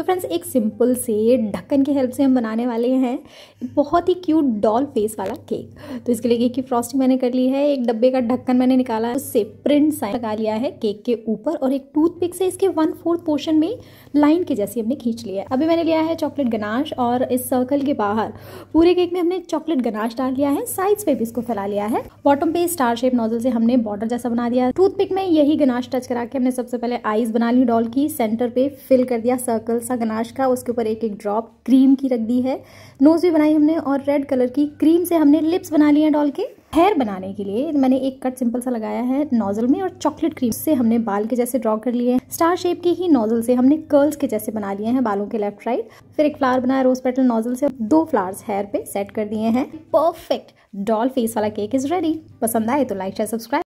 तो फ्रेंड्स एक सिंपल से ढक्कन की हेल्प से हम बनाने वाले हैं बहुत ही क्यूट डॉल फेस वाला केक तो इसके लिए केक की फ्रॉस्टिंग मैंने कर ली है एक डब्बे का ढक्कन मैंने निकाला उससे प्रिंट साइन लगा लिया है केक के ऊपर और एक टूथपिक से इसके वन फोर्थ पोर्शन में लाइन के जैसी हमने खींच लिया है अभी मैंने लिया है चॉकलेट गनाश और इस सर्कल के बाहर पूरे केक में हमने चॉकलेट गनाश डाल लिया है साइड्स पे भी इसको फैला लिया है बॉटम पे स्टार शेप नोजल से हमने बॉर्डर जैसा बना दिया टूथपिक में यही गनाश टच करा के हमने सबसे पहले आईज बना ली डॉल की सेंटर पे फिल कर दिया सर्कल्स सा गनाश का उसके ऊपर एक एक ड्रॉप क्रीम की रख दी है नोज़ भी बनाई हमने और रेड कलर की क्रीम से हमने लिप्स बना लिए हैं डॉल के हेयर बनाने के लिए मैंने एक कट सिंपल सा लगाया है नोजल में और चॉकलेट क्रीम से हमने बाल के जैसे ड्रॉ कर लिए हैं स्टार शेप के ही नोजल से हमने कर्ल्स के जैसे बना लिए हैं बालों के लेफ्ट राइट फिर एक फ्लावर बनाया रोज पेटल नोजल से दो फ्लावर्स हेयर पे सेट कर दिए हैं परफेक्ट डॉल फेस वाला केक इज रेडी पसंद आए तो लाइक शेयर सब्सक्राइब